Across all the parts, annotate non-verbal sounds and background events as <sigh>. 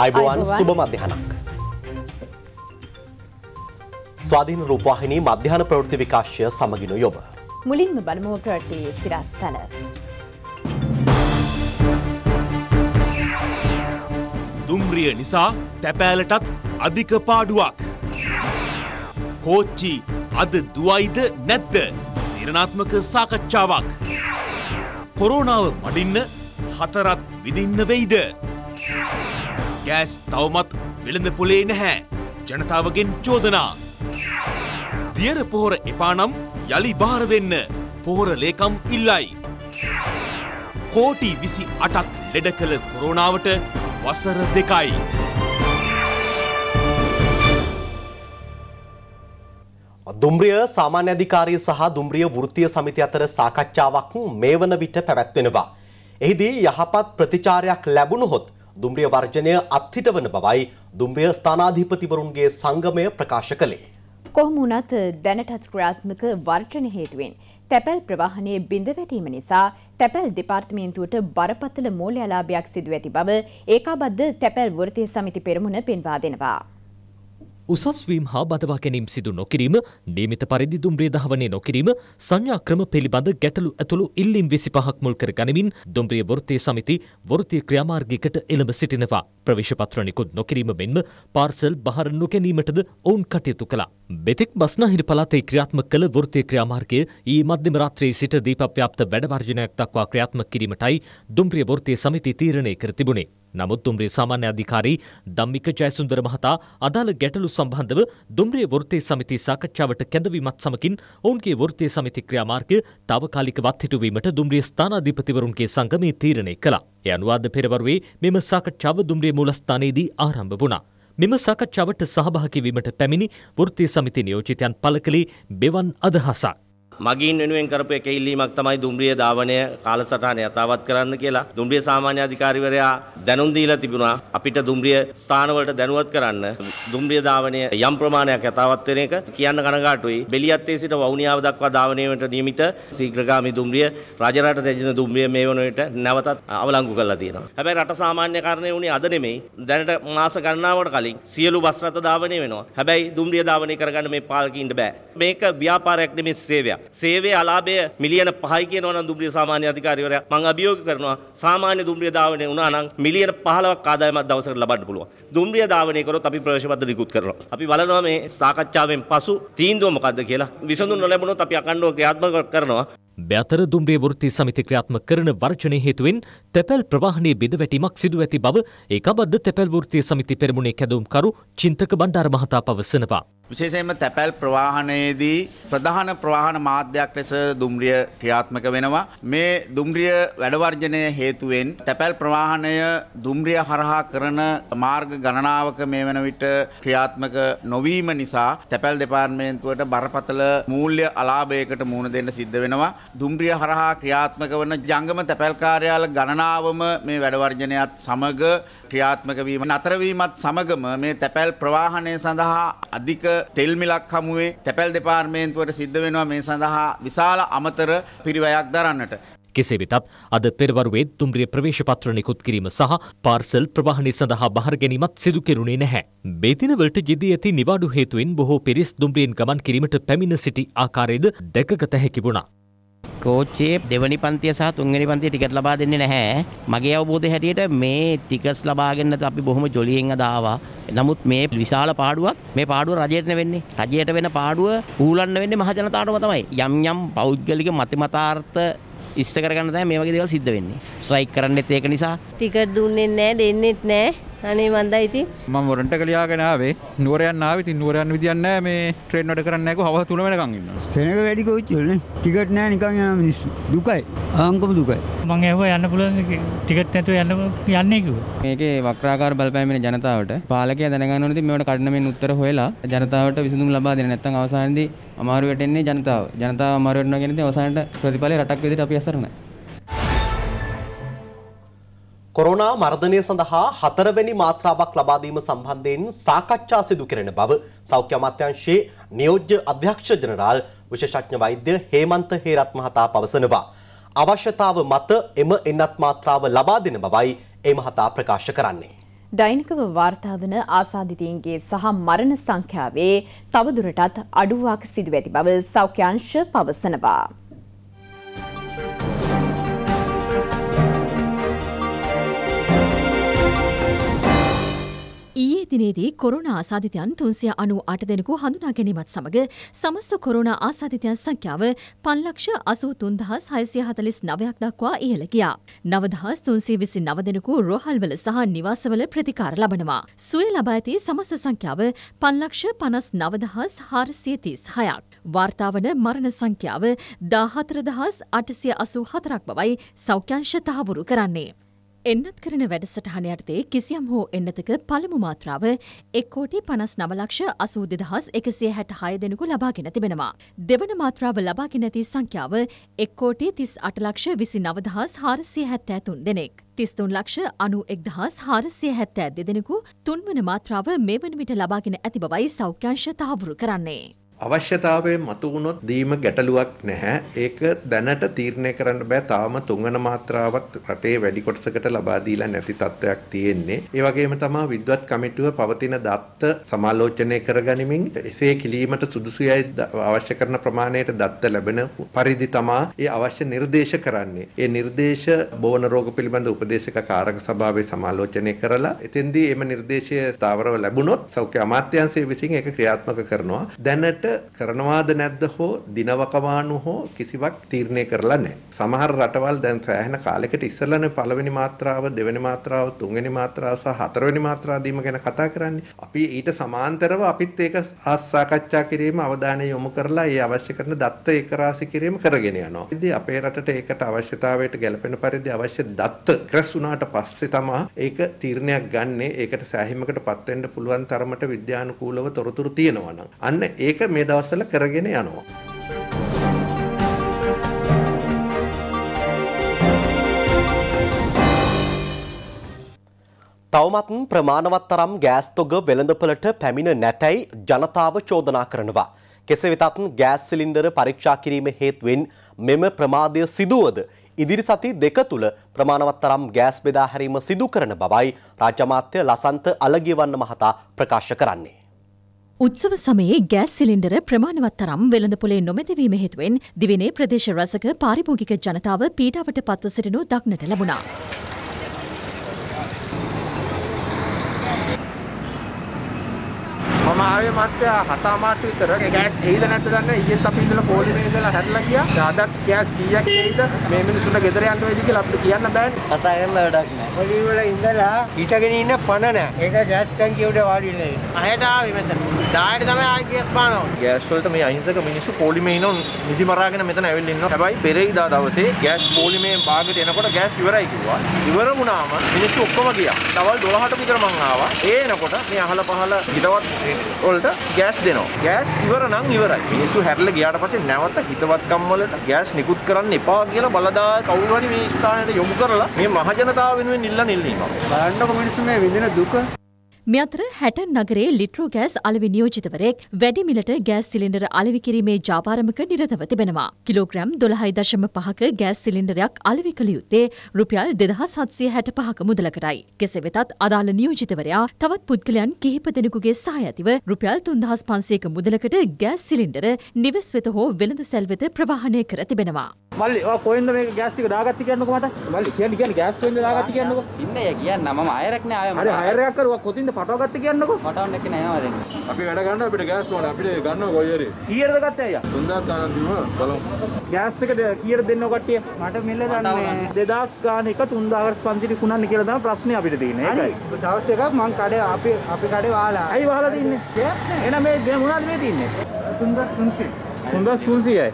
අයිබෝවන් සුබ මධ්‍යහනක්. ස්වාධීන රූපවාහිනී මධ්‍යහන ප්‍රවෘත්ති විකාශය සමගිනු යොබ. මුලින්ම බලමුව ප්‍රවෘත්තියේ සිරස්තල. දුම්රිය නිසා තැපෑලටත් අධික පාඩුවක්. කෝච්චි අද දුවයිද නැද්ද? නිර්ණාත්මක සාකච්ඡාවක්. කොරෝනාව මඩින්න හතරත් විඳින්න වෙයිද? ගෑස් තවමත් වෙළඳ පොලේ නැහැ. ජනතාවගෙන් චෝදනා. දියර පොහොර එපානම් යළි බාර දෙන්න. පොහොර ලේකම් ඉල්ලයි. කෝටි විසි අටක් ලෙඩ කළ කොරෝනාවට වසර දෙකයි. දුම්රිය සාමාන්‍ය අධිකාරිය සහ දුම්රිය වෘත්තීය සමිති අතර සාකච්ඡාවක් මේ වන විට පැවැත්වෙනවා. එහිදී යහපත් ප්‍රතිචාරයක් ලැබුණු හොත් දුම්රිය වර්ජනය අත්හිට වන බවයි දුම්රිය ස්ථානාධිපතිවරුන්ගේ සංගමය ප්‍රකාශ කළේ. කොහොම වුණත් දැනටත් ක්‍රාත්මක වර්ජන හේතුවෙන් තැපැල් ප්‍රවාහනයේ බිඳ වැටීම නිසා තැපැල් දෙපාර්තමේන්තුවට බරපතල මූල්‍ය ලාභයක් සිදු ඇති බව ඒකාබද්ධ තැපැල් වෘත්තීය සමිති පෙරමුණ පෙන්වා දෙනවා. උසස් වීම හා බදවා ගැනීම් සිදු නොකිරීම, නියමිත පරිදි දුම්රිය දහවනය නොකිරීම, සංඥා ක්‍රම පිළිබඳ ගැටලු ඇතුළු ඉල්ලීම් 25ක් මුල් කර ගනිමින් දුම්රිය වෘත්තීය සමිති වෘත්තීය ක්‍රියාමාර්ගයකට එළඹ සිටිනවා. ප්‍රවේශ පත්‍ර නිකුත් නොකිරීම මෙන්ම පාර්සල් බහර නොගැනීමටද ඔවුන් කටයුතු කළා. බෙතෙක් බස්නාහිර පළාතේ ක්‍රියාත්මක කළ වෘත්තීය ක්‍රියාමාර්ගය ඊයේ මධ්‍යම රාත්‍රියේ සිට දීපව්‍යාප්ත වැඩ වර්ජනයක් දක්වා ක්‍රියාත්මක කිරීමටයි දුම්රිය වෘත්තීය සමිති තීරණය කර තිබුණේ. නමුත් දුම්රිය සාමාන්‍ය අධිකාරී ධම්මික ජයසුන්දර මහතා අදාළ ගැටලු සම්බන්ධව දුම්රිය වෘත්තීය සමිති සාකච්ඡාවට කැඳවීමත් සමගින් ඔවුන්ගේ වෘත්තීය සමිති ක්‍රියාමාර්ගය తాවකාලිකවත් හිටුවීමට දුම්රිය ස්ථානාධිපතිවරුන්ගේ සංගමය තීරණය කළා. ඒ අනුව අද පෙරවරුවේ මෙම සාකච්ඡාව දුම්රිය මූලස්ථානයේදී ආරම්භ වුණා. මෙම සාකච්ඡාවට සහභාගී වීමට පැමිණි වෘත්තීය සමිති නියෝජිතයන් පළ කළේ බෙවන් අදහසක්. මගින් වෙනුවෙන් කරපු එක ඉල්ලීමක් තමයි දුම්රිය ධාවනය කාලසටහන යථාවත් කරන්න කියලා දුම්රිය සාමාන්‍ය අධිකාරිවරයා දැනුම් දීලා තිබුණා අපිට දුම්රිය ස්ථානවලට දැනුවත් කරන්න දුම්රිය ධාවනය යම් ප්‍රමාණයක් යථාවත් වෙන එක කියන්න කනගාටුයි බෙලියත්තේ සිට වවුනියාව දක්වා ධාවනයට නියමිත ශීඝ්‍රගාමී දුම්රිය රජරට රැජින දුම්රිය මේ වන විට නැවතත් අවලංගු කරලා තියෙනවා හැබැයි රට සාමාන්‍ය කාරණේ වුණේ අද නෙමෙයි දැනට මාස ගණනාවකට කලින් සියලු බස් රථ ධාවනය වෙනවා හැබැයි දුම්රිය ධාවනය කරගන්න මේ පාලකින්ට බෑ මේක ව්‍යාපාරයක් නෙමෙයි සේවයක් සේවේ අලාභය මිලියන 5යි කියනවා නම් දුම්රිය සාමාන්‍ය අධිකාරිවරයා මම අභියෝග කරනවා සාමාන්‍ය දුම්රිය ධාවනය වුණා නම් මිලියන 15ක් ආදායමක් දවසකට ලබන්න පුළුවන්. දුම්රිය ධාවනය කරොත් අපි ප්‍රවේශපත්‍ර නිකුත් කරනවා. අපි බලනවා මේ සාකච්ඡාවෙන් පසු තීන්දුව මොකද්ද කියලා. විසඳුම් නොලැබුණොත් අපි අකණ්ඩව ක්‍රියාත්මක කරනවා. බැතර දුම්රිය වෘත්ති සමිති ක්‍රියාත්මක කරන වර්ජනය හේතුවෙන් තැපැල් ප්‍රවාහනයේ බිඳවැටීමක් සිදු ඇති බව ඒකබද්ධ තැපැල් වෘත්තිය සමිති පෙරමුණේ කැඳවුම්කරු චින්තක බණ්ඩාර මහතා පවසනවා. විශේෂයෙන්ම තැපැල් ප්‍රවාහනයේදී ප්‍රධාන ප්‍රවාහන මාධ්‍යයක් ලෙස දුම්රිය ක්‍රියාත්මක වෙනවා. මේ දුම්රිය වැඩවර්ජනය හේතුවෙන් තැපැල් ප්‍රවාහනය දුම්රිය හරහා කරන මාර්ග ගණනාවක මේ වන විට ක්‍රියාත්මක නොවීම නිසා තැපැල් දෙපාර්තමේන්තුවට බරපතල මූල්‍ය අලාභයකට මුහුණ දෙන්න සිද්ධ වෙනවා. දුම්රිය හරහා ක්‍රියාත්මක වන ජංගම තැපැල් කාර්යාල ගණනාවම මේ වැඩවර්ජනයත් සමග ක්‍රියාත්මක වීම නතරවීමත් සමගම මේ තැපැල් ප්‍රවාහනය සඳහා අධික තෙල් මිලක් හමුවේ තැපැල් දෙපාර්තමේන්තුවට සිද්ධ වෙනවා මේ සඳහා විශාල අමතර පිරිවැයක් දරන්නට. කෙසේ වෙතත් අද පෙරවරුවේ දුම්රිය ප්‍රවේශපත්‍ර නිකුත් කිරීම සහ පාර්සල් ප්‍රවාහනය සඳහා බහර ගැනීමත් සිදු කෙරුණේ නැහැ. මේ දිනවලට යෙදී ඇති නිවාඩු හේතුවෙන් බොහෝ පිරිස් දුම්රියෙන් ගමන් කිරීමට පැමිණ සිටි ආකාරයද දැකගත හැකි වුණා. කෝච්චේ දෙවනි පන්තිය සහ තුන්වෙනි පන්තිය ටිකට් ලබා දෙන්නේ නැහැ. මගේ අවබෝධය හැටියට මේ ටිකට්ස් ලබාගෙන අපි බොහොම ජොලියෙන් අද ආවා. නමුත් මේ විශාල පාඩුවක් මේ පාඩුව රජයට වෙන්නේ. රජයට වෙන පාඩුව ඌලන්න වෙන්නේ මහජනතාවටම තමයි. යම් යම් පෞද්ගලික මතිමතාර්ථ ඉස්ස කරගන්න තමයි මේ වගේ දේවල් සිද්ධ වෙන්නේ. ස්ට්‍රයික් කරන්නෙත් ඒක නිසා. ටිකට් දුන්නේ නැහැ, දෙන්නෙත් නැහැ. අනේ මන්දා ඉතින් මම වරන්ට කලියාගෙන ආවේ නුවර යන්න ආවේ ඉතින් නුවර යන්න විදියක් නැහැ මේ ට්‍රේන් වැඩ කරන්නේ නැහැ කොහොම හවස් 3 වෙනකන් ඉන්නවා සෙනඟ වැඩි කොච්චරනේ ටිකට් නැහැ නිකන් යන මිනිස්සු දුකයි ආංගම දුකයි මම ඇහුවා යන්න පුළුවන් ටිකට් නැතුව යන්න යන්නේ කිව්වා මේකේ වක්‍රාකාර බලපෑම වෙන ජනතාවට පාලකයා දැනගන්න ඕනේ ඉතින් මේවට කඩනමින් උත්තර හොයලා ජනතාවට විසඳුම් ලබා දෙන්න නැත්නම් අවසානයේදී අමාරු වෙටෙන්නේ ජනතාව ජනතාව අමාරු වෙනවා කියන්නේ ඉතින් අවසානයේ ප්‍රතිඵලය රටක් විදිහට අපි අසරණයි කොරෝනා මර්ධනය සඳහා හතරවැනි මාත්‍රාවක් ලබාදීම සම්බන්ධයෙන් සාකච්ඡා සිදු කෙරෙන බව සෞඛ්‍ය අමාත්‍යංශයේ නියෝජ්‍ය අධ්‍යක්ෂ ජනරාල් විශේෂඥ වෛද්‍ය හේමන්ත හේරත් මහතා පවසනවා. අවශ්‍යතාව මත එම එන්නත් මාත්‍රාව ලබා දෙන බවයි ඒ මහතා ප්‍රකාශ කරන්නේ. දෛනිකව වාර්තාාවන ආසාධිතීන්ගේ සහ මරණ සංඛ්‍යාවේ තවදුරටත් අඩුවක් සිදුවඇති බව සෞඛ්‍යංශ පවසනවා. දිනේදී කොරුණා ආසාධිතයන් තුන්සිය අනු අට දෙනෙකු හඳුනා ගැනීමත් සමඟ සමස්ත කොරුණා ආසාධිතයන් සංඛ්‍යාව පන්ලක්ෂ අසූ තුන්දහස් හයසිය හතලිස් නවයක් දක්වා ඉහළ ගියා. නවදහස් තුන්සිය විසි නව දෙනෙකු රෝහල්වල සහ නිවාසවල ප්‍රතිකාර ලබනවා. සුවය ලබා ඇති සමස්ත සංඛ්‍යාව පන්ලක්ෂ පනස් නවදහස් හාරසිය තිස් හයක්. වාර්තාවන මරණ සංඛ්‍යාව දාහතරදහස් අටසිය අසූ හතරක් බවයි සෞඛ්‍යංශ තහවුරු කරන්නේ. එන්නත් කරන වැඩසටහන යටතේ කිසියම් හෝ එන්නතක පළමු මාත්‍රාව එක්කෝටි පනස් නවලක්ෂ අසූද දහස් එකසිය හැට හය දෙනෙකු ලබාගෙන තිබෙනවා. දෙවන මාත්‍රාව ලබාගෙන ඇති සංඛ්‍යාව එක්කෝටි තිස් අටලක්ෂ විසි නවදහස් හාරසිය හැත්තෑතුන් දෙනෙක්. තිස්තුන් ලක්ෂ අනු එක්දහස් හාරසිය හැත්තෑ දෙදෙනෙකු තුන්වන මාත්‍රාව මේ වන විට ලබාගෙන ඇති බවයි සෞඛ්‍යංශ තහවුරු කරන්නේ. අවශ්‍යතාවය මතු වුණොත් දීම ගැටලුවක් නැහැ. ඒක දැනට තීරණය කරන්න බෑ. තාම තුන්වන මාත්‍රාවත් රටේ වැඩි කොටසකට ලබා දීලා නැති තත්ත්වයක් තියෙන්නේ. ඒ වගේම තමයි විද්වත් කමිටුව පවතින දත්ත සමාලෝචනය කරගනිමින් එසේ කිලීමට සුදුසුයයි අවශ්‍ය කරන ප්‍රමාණයට දත්ත ලැබෙන පරිදි තමා ඒ අවශ්‍ය නිර්දේශ කරන්නේ. ඒ නිර්දේශ බෝවන රෝග පිළිබඳ උපදේශක කාරක සභාවේ සමාලෝචනය කරලා එතෙන්දී එම නිර්දේශය ස්ථාවරව ලැබුණොත් සෞඛ්‍ය අමාත්‍යාංශය විසින් ඒක ක්‍රියාත්මක කරනවා. දැනට කරනවාද නැද්ද හෝ දිනවකවානු හෝ කිසිවක් තීරණය කරලා නැහැ. සමහර රටවල් දැන් සෑහෙන කාලයකට ඉස්සෙල්ලානේ පළවෙනි මාත්‍රාව, දෙවෙනි මාත්‍රාව, තුන්වෙනි මාත්‍රාව සහ හතරවෙනි මාත්‍රාව දීම ගැන කතා කරන්නේ. අපි ඊට සමාන්තරව අපිත් ඒක සාකච්ඡා කිරීම අවධානය යොමු කරලා ඒ අවශ්‍ය කරන දත්ත ඒකරාශී කිරීම කරගෙන යනවා. ඉතින් අපේ රටට ඒකට අවශ්‍යතාවයට ගැලපෙන පරිදි අවශ්‍ය දත්ත ක්‍රස් වුණාට පස්සේ තමයි ඒක තීරණයක් ගන්නෙ. ඒකට සෑහීමකට පත් වෙන්න පුළුවන් තරමට විද්‍යානුකූලව තොරතුරු තියෙනවා නම්. අන්න ඒක මේ දවස්වල කරගෙන යනවා. තවමත් ප්‍රමාණවත් තරම් ගෑස් තොග වෙළඳපළට පැමිණ නැතැයි ජනතාව චෝදනා කරනවා. කෙසේ වෙතත් ගෑස් සිලින්ඩර පරීක්ෂා කිරීම හේතුවෙන් මෙම ප්‍රමාදය සිදුවද ඉදිරි සති දෙක තුළ ප්‍රමාණවත් තරම් ගෑස් බෙදා හැරීම සිදු කරන බවයි රාජ්‍යමාත්‍ය ලසන්ත අලගිවන්න මහතා ප්‍රකාශ කරන්නේ. උත්සව සමයේ ගෑස් සිලින්ඩර ප්‍රමාණවත් තරම් වෙළඳපොලේ නොමැතිවීම හේතුවෙන් දිවිනේ ප්‍රදේශ රසක පාරිභෝගික ජනතාව පීඩාවට පත්ව සිටිනු දක්නට ලැබුණා. මම ආවේ මට හත අමාට විතර ගෑස් ඇයිද නැද්ද දන්නේ ඊයේත් අපි ඉඳලා පොලිමේ ඉඳලා හැරිලා ගියා. අදත් ගෑස් කීයක් ඇයිද මේ මිනිස්සුන්ට ගෙදර යන්න වෙයිද කියලා අපිට කියන්න බෑනේ. කතා කරලා වැඩක් නෑ. පොලිම වල ඉඳලා හිටගෙන ඉන්න පණ නෑ. ඒක ගෑස් ටැංකිය උඩ වාඩි වෙලා ඉන්නේ. අහයට ආවේ මෙතන. 10ට තමයි ආයි ගෑස් පානවා. ගෑස් වලට මේ අහිංසක මිනිස්සු පොලිමේ ඉන්න නිදි මරාගෙන මෙතන ඇවිල්ලා ඉන්නවා. හැබැයි පෙරේදා දවසේ ගෑස් පොලිමේ භාගයට එනකොට ගෑස් ඉවරයි කිව්වා. ඉවර වුණාම මිනිස්සු ඔක්කොම ගියා. දවල් 12ට විතර මං ආවා. ඒ එනකොට මේ අහල පහල හිතවත් වලට ගෑස් දෙනවා. ගෑස් ඉවර නම් ඉවරයි. මිනිස්සු හැරිලා ගියාට පස්සේ නැවත හිතවත්කම් වලට ගෑස් නිකුත් කරන්න එපා කියලා බලදාය කවුරු හරි මේ ස්ථානයට යොමු කරලා මේ මහජනතාව වෙනුවෙන් ඉල්ලන ඉල්ලීමක්. බලන්නකො මිනිස්සු මේ විඳින දුක මේ අතර හැටන් නගරේ ලිට්‍රෝ ගෑස් අලවි නියෝජිතවරයෙක් වැඩිමිලට ගෑස් සිලින්ඩර අලවි කිරීමේ ජාපාරමක නිරතව තිබෙනවා. කිලෝග්‍රෑම් 12.5ක ගෑස් සිලින්ඩරයක් අලවි කළ යුත්තේ රුපියල් 2765ක මුදලකටයි. කෙසේ වෙතත් අදාළ නියෝජිතවරයා තවත් පුද්ගලයන් කිහිප දෙනෙකුගේ සහාය ඇතිව රුපියල් 3500ක මුදලකට ගෑස් සිලින්ඩර නිවෙස් වෙත හෝ වෙළඳ සැල් වෙත ප්‍රවාහනය කර තිබෙනවා. මල්ලි ඔය කොහෙන්ද මේ ගෑස් ටික දාගත්තේ කියන්නකෝ මට. මල්ලි කියන්න කියන්න ගෑස් කොහෙන්ද දාගත්තේ කියන්නකෝ. ඉන්න අය කියන්න මම අයරක් නෑ අය. හරි අයරක් කරුවා කොතින්ද පටව ගත්ත කියන්නකෝ පටවන්න එක නෑ දැන් අපි වැඩ ගන්න අපිට ගෑස් ඕනේ අපිට ගන්නව කොයියරි කීයද ගත්තේ අයියා 3000 ගානක් දීම බලමු ගෑස් එක කීයද දෙන්නව කට්ටිය මට මිල දන්නේ 2000 ගාන එක 3500 කුණන්න කියලා තමයි ප්‍රශ්නේ අපිට තියෙන්නේ ඒකයි දවස් දෙකක් මං කඩේ අපි අපි කඩේ වහලා ඇයි වහලා තින්නේ ගෑස් නේ එහෙනම් මේ මොනවද මේ තින්නේ 3300 තුන්දස් තුන්සියයි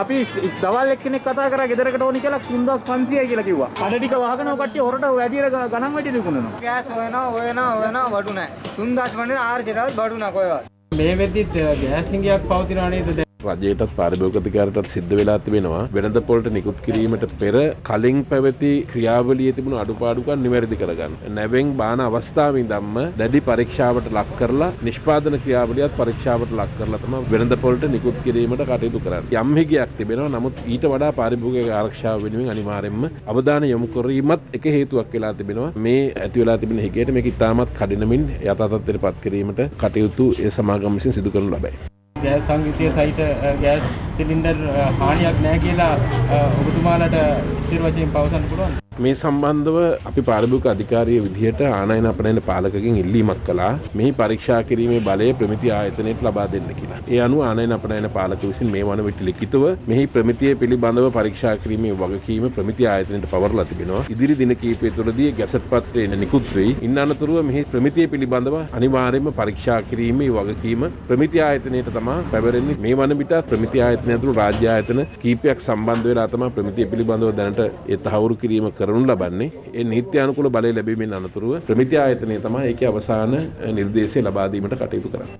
අපි දවල් එක්කෙනෙක් කතා කර ගෙදරකට ඕනි කියලා තුන්දස් පන්සියයි කියලා කිව්වා අඩ ටික වහගෙන කට්ටිය හොරට වැඩිය ගණන් වැඩි දුකුණනවා ගෑස් හොයනවා හොයනවා හොයනවා වඩු නැහැ තුන්දස් පන්නේ ආර්සියටවත් වඩු නැහැ කොහෙවත් මේ වෙද්දිත් ගෑස් හිඟයක් පවතිනවා නේද රජයටත් පාරිභෝගතිකාරටත් සිද්ධ වෙලා තිබෙනවා වෙනද පොලට නිකුත් කිරීමට පෙර කලින් පැවති ක්‍රියාවලිය තිබුණු අඩුපාඩුකන් නිවැරදි කරගන්න නැවෙන් බාන අවස්ථාවන් දම්ම දැඩි පරීක්ෂාවට ලක් කරලා නිෂ්පාදන ක්‍රියාවලියත් පරීක්ෂාවට ලක් කරලතම වෙනද පොලට නිකුත් කිරීමට කටයුතු කරන්න යම්හිගයක් තිබෙනවා නමුත් ඊට වඩා පාරිභෝග ආරක්ෂාව වෙනුවෙන් අනිවාරෙන්ම අවධාන යොමු කිරීමත් එක හේතුවක් වෙලා තිබෙනවා මේ ඇතිවෙලා තිබෙන හිකට මේ ඉතාමත් කඩිනමින් යතාතත්තයට පත් කිරීමට කටයුතු ඒ සමාගමිසින් සිදු කරනු ලබයි ගෑස් සංගීතය සහිත ගෑස් සිලින්ඩර් හානියක් නැහැ කියලා ඔබතුමාලට ස්ථිර වශයෙන් පවසන්න පුළුවන්. මේ සම්බන්ධව අපි පාරිභෝගික අධිකාරිය විදිහට ආනයන අපනයන පාලකකින් ඉල්ලීමක් කළා මෙහි පරීක්ෂා කිරීමේ බලය ප්‍රමිති ආයතනයට ලබා දෙන්න කියලා. ඒ අනුව ආනයන අපනයන පාලක විසින් මේ වන විට ලිඛිතව මෙහි ප්‍රමිතිය පිළිබඳව පරීක්ෂා කිරීමේ වගකීම ප්‍රමිති ආයතනයට පවරලා තිබෙනවා. ඉදිරි දින කිහිපය තුළදී ගැසට් පත්‍රය නිකුත් වෙයි. ඉන් අනතුරුව මෙහි ප්‍රමිතිය පිළිබඳව අනිවාර්යයෙන්ම පරීක්ෂා කිරීමේ වගකීම ප්‍රමිති ආයතනයට තමා පැවරෙන්නේ. මේ වන විට ප්‍රමිති ආයතන ඝාතන ඇතුළු රාජ්‍ය ආයතන කීපයක් සම්බන්ධ වෙලා තම ප්‍රමිතිය පිළිබඳව දැනට ඒ තහවුරු කිරීම කරනු ලබන්නේ ඒ නීත්‍යානුකූල බලය ලැබීමෙන් අනතුරුව ප්‍රමිති ආයතනය තමයි ඒකේ අවසාන නිර්දේශය ලබා දීමට කටයුතු කරන්නේ.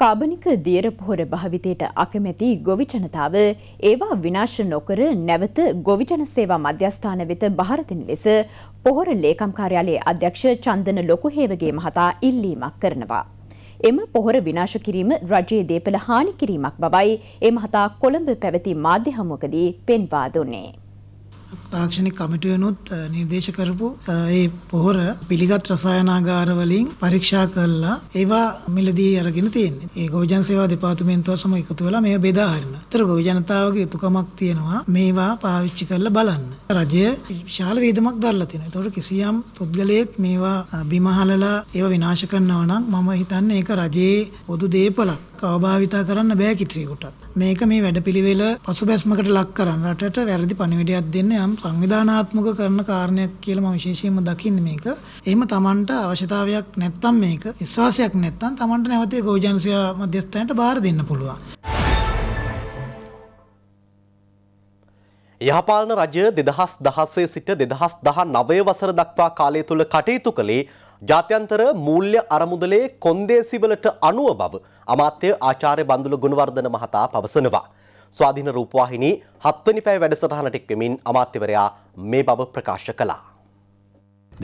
කාබනික දියර පොහොර භාවිතයට අකමැති ගොවි ජනතාව ඒවා විනාශ නොකර නැවත ගොවි ජන සේවා මධ්‍යස්ථාන වෙත බහර දෙන ලෙස පොහොර ලේකම් කාර්යාලයේ අධ්‍යක්ෂ චන්දන ලොකුහේවගේ මහතා ඉල්ලීමක් කරනවා. එම පොහොර විනාශ කිරීම රජයේ දේපළ හානි කිරීමක් බවයි ඒ මහතා කොළඹ පැවති මාධ්‍ය හමුවකදී පෙන්වා දුන්නේ. තාක්ෂණික කමිටුවනුත් නිර්දේශ කරපු ඒ පොහොර පිළිගත් රසායනාගාර වලින් පරීක්ෂා කරලා ඒවා මිලදී අරගෙන තියෙන්නේ. ඒ ගොවිජන සේවා දෙපාර්තමේන්තුව සමග එකතු වෙලා මේවා බෙදා හරිනවා. ඒතර ගොවි ජනතාවගේ යුතුයකමක් තියෙනවා මේවා පාවිච්චි කරලා බලන්න. රජය විශාල වේදමක් දරලා තියෙනවා. ඒතකොට කිසියම් පුද්ගලයෙක් මේවා බිම හලලා ඒවා විනාශ කරනවා නම් මම හිතන්නේ ඒක රජයේ පොදු දේපලක්. අවභාවිතා කරන්න බෑ කිත්‍රීකුටත් මේක මේ වැඩපිළිවෙල පසුබැස්මකට ලක් කරන්න රටට වැරදි පණිවිඩයක් දෙන්න යම් සංවිධානාත්මක කරන කාරණයක් කියලා මම විශේෂයෙන්ම දකින්නේ මේක. එහෙම Tamanට අවශ්‍යතාවයක් නැත්තම් මේක විශ්වාසයක් නැත්තම් Tamanට නැවතේ ගෝජන්සිය මධ්‍යස්ථානයට බාර දෙන්න පුළුවන්. යහපාලන රජය දෙදහස් දහස්සේ සිට දෙදහස් දහ නවය වසර දක්වා කාලය තුළ කටයුතු කළේ ජාත්‍යන්තර මූල්‍ය අරමුදලේ කොන්දේසිවලට අනුව බව අමාත්‍ය ආචාර්ය බන්දුල ගුණවර්ධන මහතා පවසනවා. ස්වාධීන රූපවාහිනී හත්වනි පැය වැඩසටහනට එක්වමින් අමාත්‍යවරයා මේ බව ප්‍රකාශ කළා.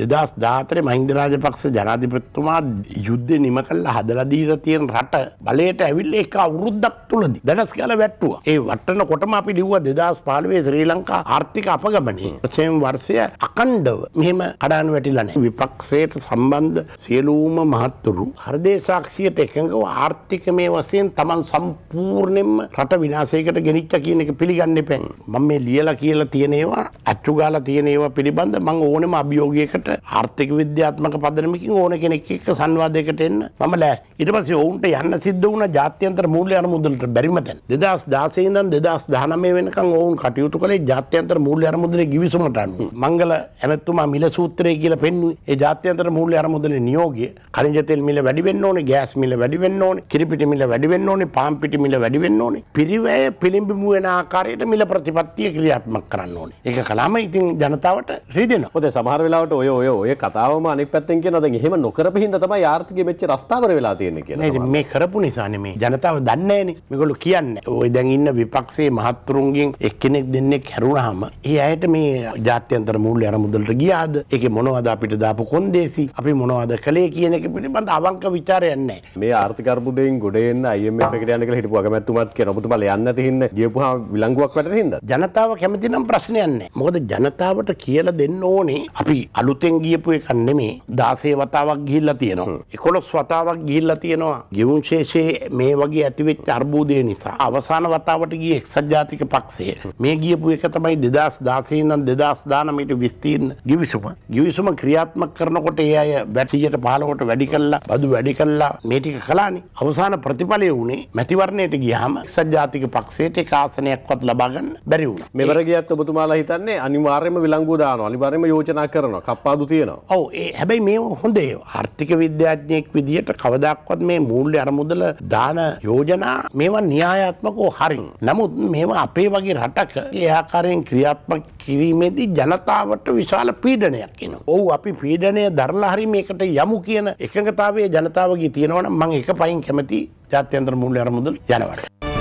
දෙදස් ධාතරේ මහින්ද රාජපක්ෂ ජනාධිපතිතුමා යුද්ධය නිම කල්ල හදලදීද තියෙන රට බලයට ඇවිල්ල එක අවුරුද්දක් තුළද දැනස් කල වැට්ටුව ඒ වටන කොටම අපි ලිව්ව දෙදස් පාලුවේ ශ්‍රී ලංකා ආර්ථික අපගමනේ පසයෙන් වර්ෂය අකණ්ඩව මෙහෙම කඩාන වැටිලන විපක්ෂයට සම්බන්ධ සියලූම මහත්තුරු හර්දේසාක්ෂියට එකඟව ආර්ථික මේ වසයෙන් තමන් සම්පූර්ණයෙන්ම රට විනාසයකට ගෙනනිච්ච කියන එක පිළිගන්න පැන් මම මේ ලියලා කියලා තියෙනවා අච්චුගාලා තියෙනවා පිළිබඳ මං ඕනම අභියෝගයකට මට ආර්ථික විද්‍යාත්මක පදනමකින් ඕන කෙනෙක් එක්ක සංවාදයකට එන්න මම ලෑස් ඊට පස්සේ ඔවුන්ට යන්න සිද්ධ වුණ ජාත්‍යන්තර මූල්‍ය අරමුදලට බැරිම තැන 2016 ඉඳන් 2019 වෙනකන් ඔවුන් කටයුතු කළේ ජාත්‍යන්තර මූල්‍ය අරමුදලේ ගිවිසුමට අනුව මංගල ඇමැතුමා මිල සූත්‍රය කියලා පෙන්වුවේ ඒ ජාත්‍යන්තර මූල්‍ය අරමුදලේ නියෝගය කනිජ තෙල් මිල වැඩි වෙන්න ඕනේ ගෑස් මිල වැඩි වෙන්න ඕනේ කිරිපිටි මිල වැඩි වෙන්න ඕනේ පාන් පිටි මිල වැඩි වෙන්න ඕනේ පිරිවැය පිළිඹිමු වෙන ආකාරයට මිල ප්‍රතිපත්තිය ක්‍රියාත්මක කරන්න ඕනේ ඒක කළාම ඉතින් ජනතාවට රිදෙනවා පොතේ සමහර වෙලාවට ඔය ඔය ඔය කතාවම අනි පැත්තෙන් කියෙන ද හෙම නොකර හිද තම ආර්ථක මෙච්ච රස්ථාවර වෙලා තියෙන කිය මේ කරපු නිසාන මේ ජනතාව දන්නේන මෙකොලු කියන්න ඔය දැන් ඉන්න විපක්ෂේ මහත්තුරුන්ගෙන් එක්කෙනෙක් දෙන්නෙක් හැරුණහම ඒ අයට මේ ජාත්‍යන්තර මුූල්ල අර මුදලට ගියාද එක මොනවද අපිට දාපු කොන්දේසි අපි මොනවද කළේ කියන එක පිළිබඳ අවංක විචාරයන්න මේ ආර්ථකරපුදයෙන් ගොඩෙන් අයම පකටයනක හිටපු අගමැතුමත් කෙනපුතුමල යන්න තිහින්න ගියපුහ විලංගුවක් වැට හිද ජනතාව කැමතිනම් ප්‍රශ්නයන්න මොකද ජනතාවට කියල දෙන්න ඕනේ අපි අලුත් අලුතෙන් ගියපු එකක් නෙමේ 16 වතාවක් ගිහිල්ලා තියෙනවා 11 වතාවක් ගිහිල්ලා තියෙනවා ගිවුම් ශේෂයේ මේ වගේ ඇතිවෙච්ච අර්බුදය නිසා අවසාන වතාවට ගිය එක්සත් ජාතික පක්ෂය මේ ගියපු එක තමයි 2016 ඉඳන් 2019ට විස්තීර්ණ ගිවිසුම ගිවිසුම ක්‍රියාත්මක කරනකොට ඒ අය වැටියට 15කට වැඩි කළා බදු වැඩි කළා මේ ටික කළානේ අවසාන ප්‍රතිඵලය වුණේ මැතිවරණයට ගියාම එක්සත් ජාතික පක්ෂයට එක ආසනයක්වත් ලබා ගන්න බැරි වුණා මෙවර ගියත් ඔබතුමාලා හිතන්නේ අනිවාර්යයෙන්ම විලංගුව දානවා අනිවාර්යයෙන්ම යෝජනා කරනවා කප්පා සාදු තියෙනවා ඔව ඒ හැබැයි මේ හොඳේ ආර්ථික විද්‍යාඥයෙක් විදිහට කවදක්වත් මේ මූල්්‍ය අරමුදල දාන යෝජනා මේවා න්‍යායාත්මකෝ හරින් නමුත් මෙම අපේ වගේ රටක ඒආකාරයෙන් ක්‍රියාත්මක කිරීමේදී ජනතාවට විශාල පීඩනයක් එන ඔහු අපි පීඩනය දරලා හරි මේකට යමු කියන එකඟතාවේ ජනතාවගේ තියෙනවන මං එක පයින් කැමති ජාත්‍යන්ත්‍ර මූල්්‍ය අරමුදල් යනවට.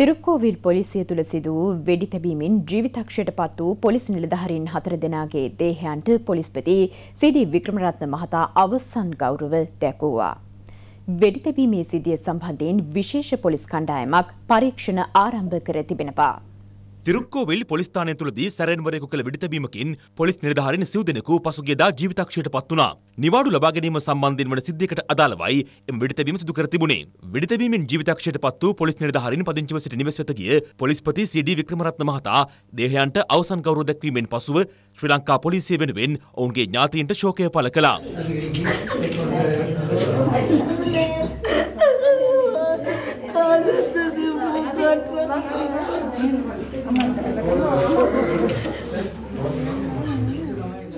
තිරුක්කෝවිල් පොලිසිය තුළ සිදු වූ වෙඩි තැබීමෙන් ජීවිතක්ෂයට පත් වූ පොලිස් නිලධහරින් හතර දෙනාගේ දේහයන්ට පොලිස්පති සිඩි වික්‍රමරත්න මහතා අවසන් ගෞරව දැකුවා. වෙඩි තැබීමේ සිදිය සම්බන්ධයෙන් විශේෂ පොලිස් කණ්ඩායමක් පරීක්ෂණ ආරම්භ කර තිබෙනවා. තිරුක්කෝවෙල් පොලිස්ථානය තුළදී සැරෙන්වරයෙකු කළ වෙඩිතැබීමකින් පොලිස් නිලධාරීන් සිව් දෙනෙකු පසුගියදා ජීවිතක්ෂයට පත් වුණා. නිවාඩු ලබා ගැනීම සම්බන්ධයෙන් වන සිද්ධියකට අදාළවයි එම වෙඩිතැබීම සිදු කර තිබුණේ. වෙඩිතැබීමෙන් ජීවිතක්ෂයට පත් වූ පොලිස් නිලධාරීන් පදිංචිව සිටි නිවෙස් වෙත ගිය පොලිස්පති සී.ඩී. වික්‍රමරත්න මහතා දේහයන්ට අවසන් ගෞරව දැක්වීමෙන් පසුව ශ්‍රී ලංකා පොලිසිය වෙනුවෙන් ඔවුන්ගේ ඥාතීන්ට ශෝකය පළ කළා. <laughs> ආනන්ද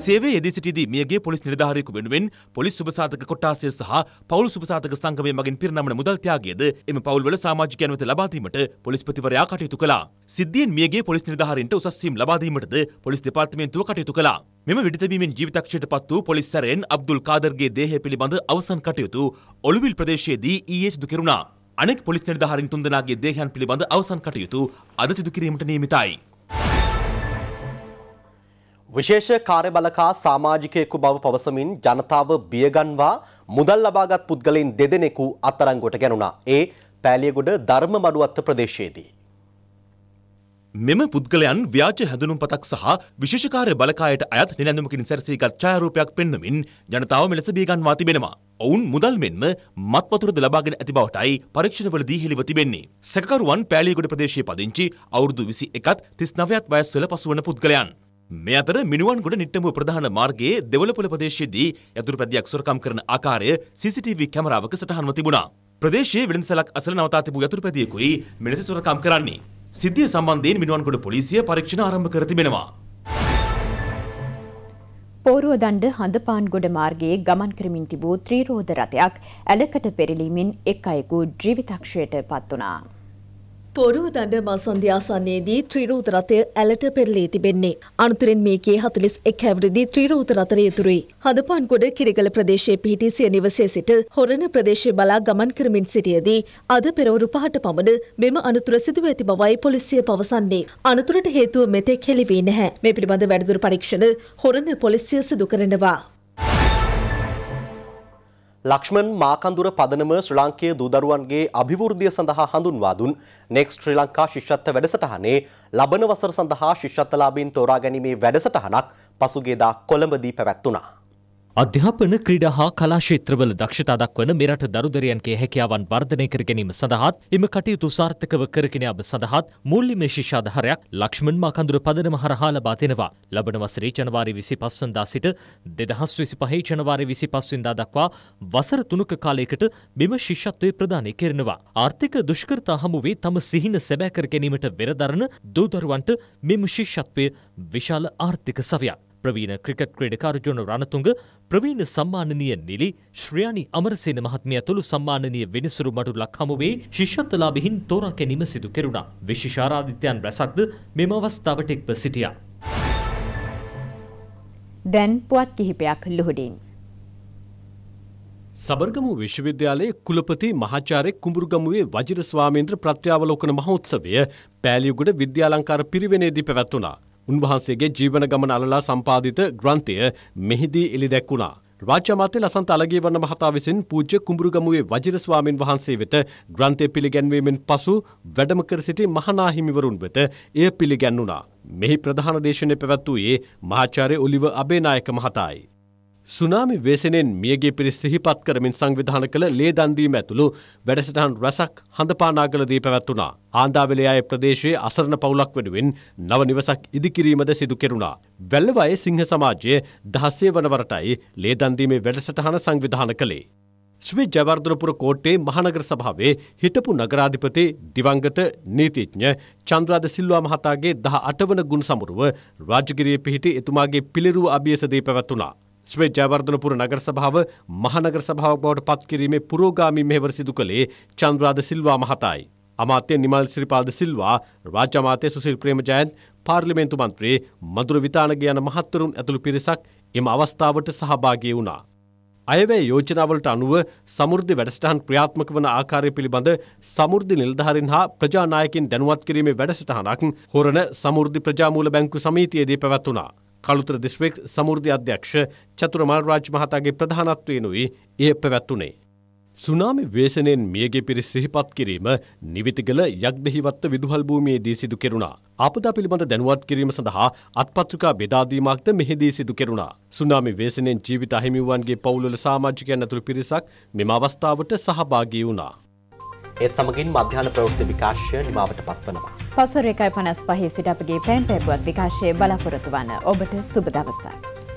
සේවේ යෙදී සිටිදී මියගේ පොලිස් නිලධාරියෙකු වෙනුවෙන් පොලිස් සුබසාධක කොට්ටාසය සහ පවුල් සුබසාධක සංගමය මගින් පිරිනමන මුදල් ත්‍යාගයද එම පවුල්වල සමාජිකයන් වෙත ලබා දීමට පොලිස්පතිවරයා කටයුතු කළා. සිද්ධියෙන් මියගේ පොලිස් නිලධාරීන්ට උසස් වීම් ලබා දීමටද පොලිස් දෙපාර්තමේන්තුව කටයුතු කළා. මෙම වෙඩිතැබීමෙන් ජීවිතක්ෂයට පත් වූ පොලිස් සැරෙන් අබ්දුල් කාදර්ගේ දේහය පිළිබඳ අවසන් කටයුතු ඔළුවිල් ප්‍රදේශයේදී ඊයේ සිදු කෙරුණා. අනෙක් පොලිස් නිලධාරීන් තුන්දෙනාගේ දේහයන් පිළිබඳ අවසන් කටයුතු අද සිදු කිරීමට නියමිතයි. විශේෂ කාර්යබලකා සාමාජිකයෙකු බව පවසමින් ජනතාව බියගන්වා මුදල් ලබාගත් පුද්ගලයින් දෙදෙනෙකු අත්තරංගොට ගැනුණා. ඒ පෑලියගොඩ ධර්ම මඩුවත්ත ප්‍රදේශයේදී. මෙම පුද්ගලයන් ව්‍යාජ හැඳුනුම් පතක් සහ විශේෂකාරය බලකායට අයත් නිලැඳුමකින් සැරසීගත් ඡායාරූපයක් පෙන්වමින් ජනතාව මෙලෙස බියගන්වා තිබෙනවා. ඔවුන් මුදල් මෙන්ම මත්වතුරද ලබාගෙන ඇති බවටයි පරීක්ෂණවලදී හෙළිව තිබෙන්නේ. සැකකරුවන් පෑලියගොඩ ප්‍රදේශයේ පදිංචි අවුරුදු 21ත් 39ත් වයස් වල පසුවන පුද්ගලයන්. මේ අතර මිනුවන්ගොඩ නිට්ටමුව ප්‍රධාන මාර්ගයේ දෙවලපොළ ප්‍රදේශයේදී යතුරු පැදියක් සොරකම් කරන ආකාරය CCTV කැමරාවක සටහන්ව තිබුණා. ප්‍රදේශයේ වෙළඳසැලක් අසල නවතා තිබූ යතුරු පැදියෙකුයි මෙලෙස සොරකම් කරන්නේ. සිද්ධිය සම්බන්ධයෙන් මිනුවන්ගොඩ පොලිසිය පරීක්ෂණ ආරම්භ කර තිබෙනවා. පෝරුවදණ්ඩ හඳපාන්ගොඩ මාර්ගයේ ගමන් කරමින් තිබූ ත්‍රීරෝධ රථයක් ඇලකට පෙරලීමෙන් එක් අයෙකු ජීවිතක්ෂයට පත් වුණා. පොරුව දඩ මසන්ධ්‍යාසන්නේදී ත්‍රීරූතරතය ඇලට පෙරලී තිබෙන්නේ. අනුතුරෙන් මේකේ හතලිස් එක් හැවරදි ත්‍රීරූතරතර යුතුරයි. හදපාන් ගොඩ කිරිගල ප්‍රදේශයේ පිහිටි සිය නිවසේ සිට හොරණ ප්‍රදේශය බලා ගමන් කරමින් සිටියදී අද පෙරවරු පහට පමණ මෙම අනතුර සිදුව ඇති බවයි පොලිසිය පවසන්නේ. අනතුරට හේතුව මෙතෙක් හෙළිවී නැහැ. මේ පිළිබඳ වැඩදුර පරීක්ෂණ හොරණ පොලිසිය සිදු කරනවා. ලක්ෂ්මන් මාකන්දුර පදනම ශ්‍රී ලාංකේය දූදරුවන්ගේ අභිවෘද්ධිය සඳහා හඳුන්වා දුන් නෙක්ස්ට් ශ්‍රී ලංකා ශිෂ්‍යත්ව වැඩසටහනේ ලබන වසර සඳහා ශිෂ්‍යත්වලාභීන් තෝරා ගැනීමේ වැඩසටහනක් පසුගියදා කොළඹදී පැවැත්වුණා. අධ්‍යාපන ක්‍රීඩා හා කලා ක්ෂේත්‍රවල දක්ෂතා දක්වන මෙරට දරුදරයන්ගේ හැකියාවන් වර්ධනය කර ගැනීම සඳහාත් එම කටයුතු සාර්ථකව කරගෙන යාම සඳහාත් මූල්‍යමය ශිෂ්‍යාධාරයක් ලක්ෂ්මන් මාකඳුර පදනම හරහා ලබා දෙනවා. ලබන වසරේ ජනවාරි 25 වෙනිදා සිට 2025 ජනවාරි 25 වෙනිදා දක්වා වසර තුනක කාලයකට මෙම ශිෂ්‍යත්වය ප්‍රදානය කරනවා. ආර්ථික දුෂ්කරතා හමු වී තම සිහින සැබෑ කර ගැනීමට වෙරදරන දූ දරුවන්ට මෙම ශිෂ්‍යත්වය විශාල ආර්ථික සවියක්. ಪ್ರವೀಣ ಕ್ರಿಕೆಟ್ ಕ್ರೀಡಾಕಾರಜೋಣ ರಣತುಂಗ ಪ್ರವೀಣ ಸಮ್ಮಾನನೀಯ ನಿಲಿ ಶ್ರೇಯಾಣಿ ಅಮರಸೇನ ಮಹಾತ್ಮೆಯ ತುಳು ಸಮ್ಮಾನನೀಯ වෙනසුරු මඩුලක් හමුවේ ශිෂ්‍යත්වලාභිහින් තෝරා ගැනීම සිදු කෙරුණා. විශේෂාරාධිතයන් රැසක්ද මෙම අවස්ථාවට එක්ව සිටියා. දැන් පුවත් කිහිපයක් ලුහුඩින්. සබර්ගම විශ්වවිද්‍යාලයේ කුලපති මහාචාර්ය කුඹුරුගමුවේ වජිර ස්වාමීන්ද්‍ර ප්‍රත්‍යාවලෝකන මහෝත්සවය පෑලියුගොඩ විද්‍යාලංකාර පිරිවෙනේදී පැවැත්වුණා. උන්වහන්සේගේ ජීවන ගමන අලලා සම්පාදිත ග්‍රන්ථය මෙහිදී එළි දැක්වුණා. රාජ්‍ය මාත්‍ය ලසන්ත අලගේවන්න මහතා විසින් පූජ්‍ය කුඹුරුගමුවේ වජිර ස්වාමින් වහන්සේ වෙත ග්‍රන්ථය පිළිගැන්වීමෙන් පසු වැඩම කර සිටි මහනාහිමිවරුන් වෙත එය පිළිගැන්වුණා. මෙහි ප්‍රධාන දේශනය පැවැත්වූයේ මහාචාර්ය ඔලිව අබේනායක මහතායි. සුනාමි වේසනෙන් මියගේ පිරිස් සිහිපත් කරමින් සංවිධාන කළ ලේ දන්දීම ඇතුළු වැඩසටහන් රැසක් හඳපානාගලදී පැවැත්වුණා. ආන්දාවලේ අය ප්‍රදේශයේ අසරණ පවුලක් වෙනුවෙන් නව නිවසක් ඉදිකිරීමද සිදු කෙරුණා. වැල්ලවයේ සිංහ සමාජයේ දහස්සේ වනවරටයි ලේ දන්දීමේ වැඩසටහන සංවිධාන කළේ. ශ්‍රී ජයවර්ධනපුර කෝට්ටේ මහනගර සභාවේ හිටපු නගරාධිපති දිවංගත නීතිඥ චන්ද්‍රාද සිල්වා මහතාගේ දහ අටවන ගුණ සමුරුව රාජගිරිය පිහිටි එතුමාගේ පිළිරුව අභියසදී පැවැත්වුණා. ශ්‍රී ජයවර්ධනපුර නගර සභාව මහනගර සභාවක් බවට පත්කිරීමේ පුරෝගාමී මෙහෙවර සිදු කළේ චන්ද්‍රාද සිල්වා මහතායි. අමාත්‍ය නිමල් ශ්‍රීපාද සිල්වා, රාජ්‍ය අමාත්‍ය සුසිල් ප්‍රේමජයන්ත්, පාර්ලිමේන්තු මන්ත්‍රී මధుර විතානගේ යන මහත්වරුන් ඇතුළු පිරිසක් එම අවස්ථාවට සහභාගී වුණා. අයවැය යෝජනාවලට අනුව සමෘද්ධි වැඩසටහන් ක්‍රියාත්මක වන ආකාරය පිළිබඳ සමෘද්ධි නිලධාරීන් හා ප්‍රජානායකින් දැනුවත් කිරීමේ වැඩසටහනක් හොරණ සමෘද්ධි ප්‍රජාමූල බැංකු සමීතියේදී පැවැත්වුණා. කළුතර දිස්ත්‍රික් සමෘද්ධි අධ්‍යක්ෂ චතුරමල් රාජ් මහතාගේ ප්‍රධානත්වයෙනුයි එය පැවැත්වුණේ. සුනාමි වේසනෙන් මියගේ පිරිස් සිහිපත් කිරීම නිවිතිගල යක්දහිවත්ත විදුහල් භූමියේදී සිදු කෙරුණා. ආපදා පිළිබඳ දැනුවත් කිරීම සඳහා අත්පත්‍රිකා බෙදා දීමක්ද මෙහිදී සිදු කෙරුණා. සුනාමි වේසනෙන් ජීවිත අහිමිවන්ගේ පවුල්වල සමාජිකයන් ඇතුළු පිරිසක් මෙම අවස්ථාවට සහභාගී වුණා. ඒත් සමගින් මධ්‍යහන ප්‍රවෘත්ති විකාශය නිමාවට පත්වනවා. පසුර එකයි පනස් පහේ සිට අපගේ පැන් පැබුවත් විකාශය බලාපොරොතු වන ඔබට සුබ දවසක්.